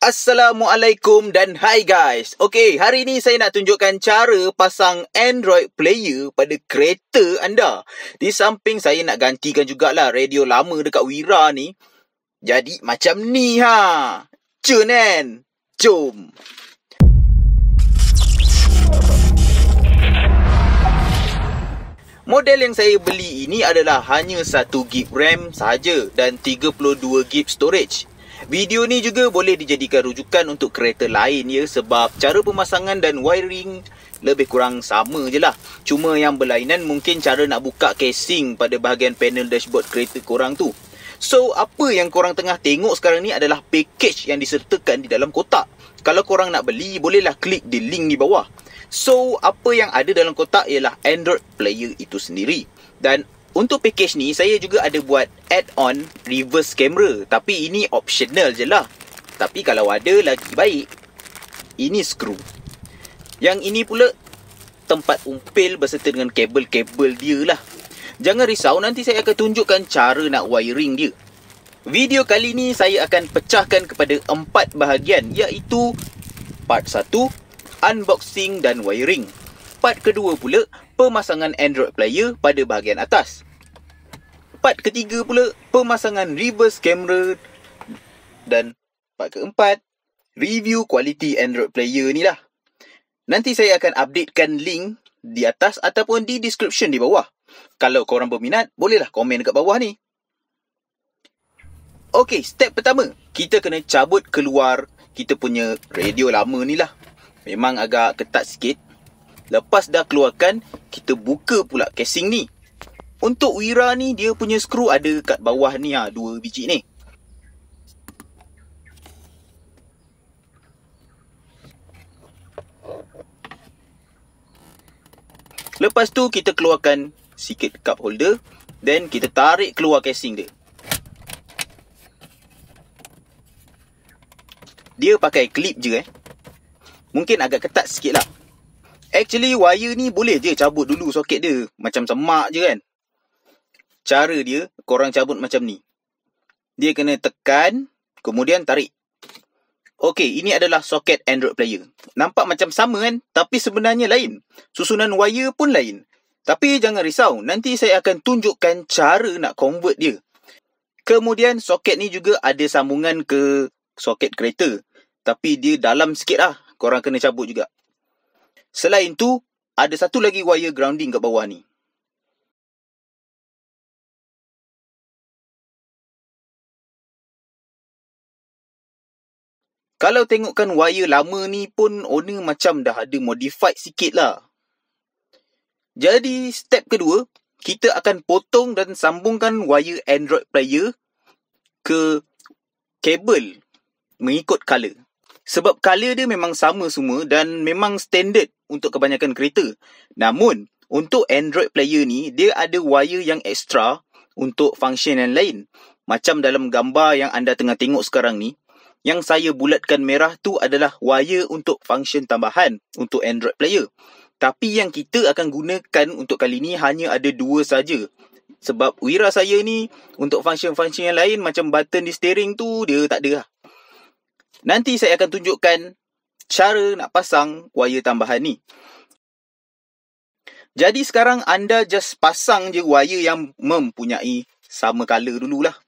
Assalamualaikum dan hi guys. Okey, hari ini saya nak tunjukkan cara pasang Android player pada kereta anda. Di samping saya nak gantikan jugalah radio lama dekat Wira ni. Jadi macam ni ha. Cun Jom. Model yang saya beli ini adalah hanya 1GB RAM sahaja dan 32GB storage. Video ni juga boleh dijadikan rujukan untuk kereta lain ya sebab cara pemasangan dan wiring lebih kurang sama je lah. Cuma yang berlainan mungkin cara nak buka casing pada bahagian panel dashboard kereta korang tu. So, apa yang korang tengah tengok sekarang ni adalah package yang disertakan di dalam kotak. Kalau korang nak beli, bolehlah klik di link di bawah. So, apa yang ada dalam kotak ialah Android player itu sendiri. Dan untuk package ni, saya juga ada buat add-on reverse camera. Tapi ini optional je lah. Tapi kalau ada, lagi baik. Ini screw. Yang ini pula, tempat umpil berserta dengan kabel-kabel dia lah. Jangan risau, nanti saya akan tunjukkan cara nak wiring dia. Video kali ni, saya akan pecahkan kepada empat bahagian. Iaitu, part 1, unboxing dan wiring part kedua pula pemasangan Android player pada bahagian atas. Part ketiga pula pemasangan reverse camera dan part keempat review kualiti Android player ni lah. Nanti saya akan updatekan link di atas ataupun di description di bawah. Kalau korang berminat, bolehlah komen dekat bawah ni. Okey, step pertama, kita kena cabut keluar kita punya radio lama ni lah. Memang agak ketat sikit Lepas dah keluarkan, kita buka pula casing ni. Untuk Wira ni, dia punya skru ada kat bawah ni ha, dua biji ni. Lepas tu, kita keluarkan sikit cup holder. Then, kita tarik keluar casing dia. Dia pakai clip je eh. Mungkin agak ketat sikit lah actually wire ni boleh je cabut dulu soket dia. Macam semak je kan. Cara dia korang cabut macam ni. Dia kena tekan kemudian tarik. Okay, ini adalah soket Android player. Nampak macam sama kan? Tapi sebenarnya lain. Susunan wire pun lain. Tapi jangan risau, nanti saya akan tunjukkan cara nak convert dia. Kemudian soket ni juga ada sambungan ke soket kereta. Tapi dia dalam sikit lah. Korang kena cabut juga. Selain tu, ada satu lagi wire grounding kat bawah ni. Kalau tengokkan wire lama ni pun owner macam dah ada modified sikit lah. Jadi step kedua, kita akan potong dan sambungkan wire Android player ke kabel mengikut color. Sebab color dia memang sama semua dan memang standard untuk kebanyakan kereta. Namun, untuk Android player ni, dia ada wire yang extra untuk function yang lain. Macam dalam gambar yang anda tengah tengok sekarang ni, yang saya bulatkan merah tu adalah wire untuk function tambahan untuk Android player. Tapi yang kita akan gunakan untuk kali ni hanya ada dua saja. Sebab wira saya ni untuk function-function yang lain macam button di steering tu dia tak ada lah. Nanti saya akan tunjukkan cara nak pasang wire tambahan ni. Jadi sekarang anda just pasang je wire yang mempunyai sama color dululah.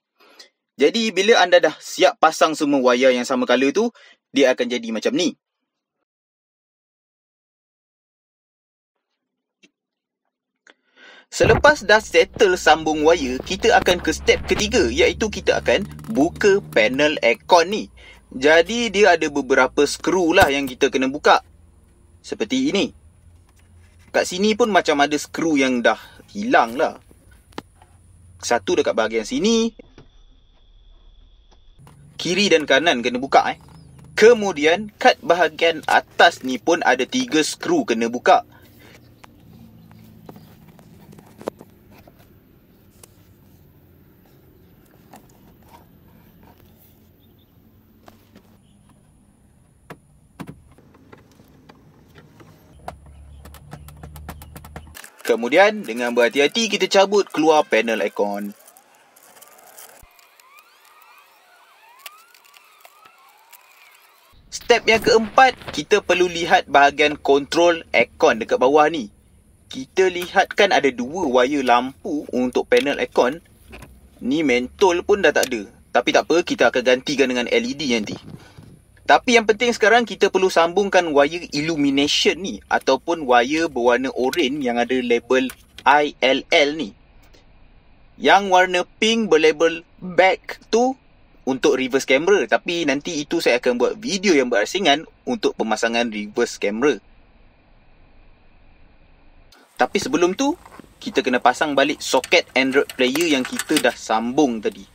Jadi bila anda dah siap pasang semua wire yang sama color tu, dia akan jadi macam ni. Selepas dah settle sambung wire, kita akan ke step ketiga iaitu kita akan buka panel aircon ni. Jadi dia ada beberapa skru lah yang kita kena buka. Seperti ini. Kat sini pun macam ada skru yang dah hilang lah. Satu dekat bahagian sini. Kiri dan kanan kena buka eh. Kemudian kat bahagian atas ni pun ada tiga skru kena buka. Kemudian dengan berhati-hati kita cabut keluar panel aircon. Step yang keempat, kita perlu lihat bahagian kontrol aircon dekat bawah ni. Kita lihat kan ada dua wayar lampu untuk panel aircon. Ni mentol pun dah tak ada. Tapi tak apa, kita akan gantikan dengan LED nanti. Tapi yang penting sekarang kita perlu sambungkan wire illumination ni ataupun wire berwarna oren yang ada label ILL ni. Yang warna pink berlabel back tu untuk reverse camera tapi nanti itu saya akan buat video yang berasingan untuk pemasangan reverse camera. Tapi sebelum tu kita kena pasang balik soket Android player yang kita dah sambung tadi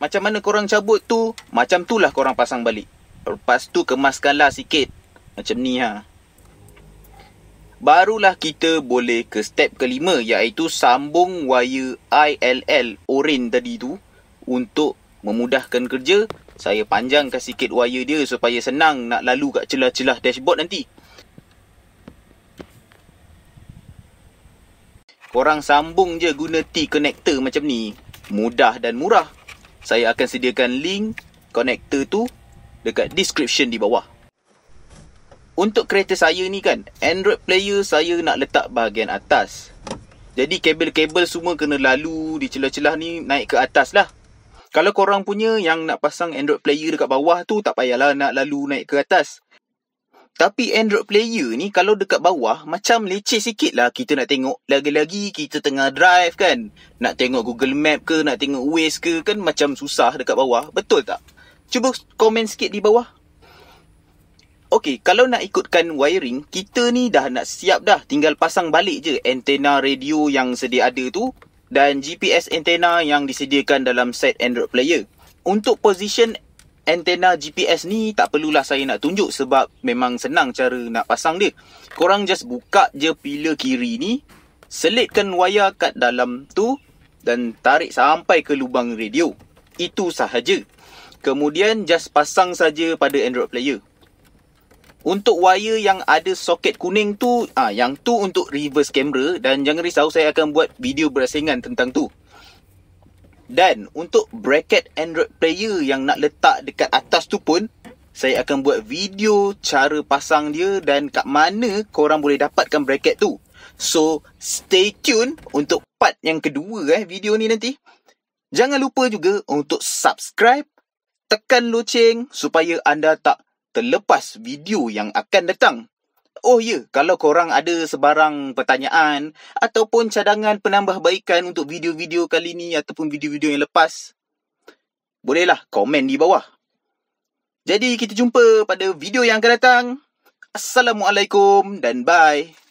macam mana korang cabut tu, macam tu lah korang pasang balik. Lepas tu kemaskanlah sikit. Macam ni ha. Barulah kita boleh ke step kelima iaitu sambung wire ILL orange tadi tu untuk memudahkan kerja. Saya panjangkan sikit wire dia supaya senang nak lalu kat celah-celah dashboard nanti. Korang sambung je guna T-connector macam ni. Mudah dan murah saya akan sediakan link konektor tu dekat description di bawah. Untuk kereta saya ni kan, Android player saya nak letak bahagian atas. Jadi kabel-kabel semua kena lalu di celah-celah ni naik ke atas lah. Kalau korang punya yang nak pasang Android player dekat bawah tu tak payahlah nak lalu naik ke atas. Tapi Android player ni kalau dekat bawah macam leceh sikit lah kita nak tengok. Lagi-lagi kita tengah drive kan. Nak tengok Google Map ke, nak tengok Waze ke kan macam susah dekat bawah. Betul tak? Cuba komen sikit di bawah. Okey, kalau nak ikutkan wiring, kita ni dah nak siap dah. Tinggal pasang balik je antena radio yang sedia ada tu dan GPS antena yang disediakan dalam set Android player. Untuk position antena GPS ni tak perlulah saya nak tunjuk sebab memang senang cara nak pasang dia. Korang just buka je pilar kiri ni, selitkan wayar kat dalam tu dan tarik sampai ke lubang radio. Itu sahaja. Kemudian just pasang saja pada Android player. Untuk wire yang ada soket kuning tu, ah yang tu untuk reverse camera dan jangan risau saya akan buat video berasingan tentang tu. Dan untuk bracket Android player yang nak letak dekat atas tu pun saya akan buat video cara pasang dia dan kat mana korang boleh dapatkan bracket tu. So, stay tune untuk part yang kedua eh video ni nanti. Jangan lupa juga untuk subscribe, tekan loceng supaya anda tak terlepas video yang akan datang. Oh ya, yeah. kalau korang ada sebarang pertanyaan ataupun cadangan penambahbaikan untuk video-video kali ni ataupun video-video yang lepas, bolehlah komen di bawah. Jadi kita jumpa pada video yang akan datang. Assalamualaikum dan bye.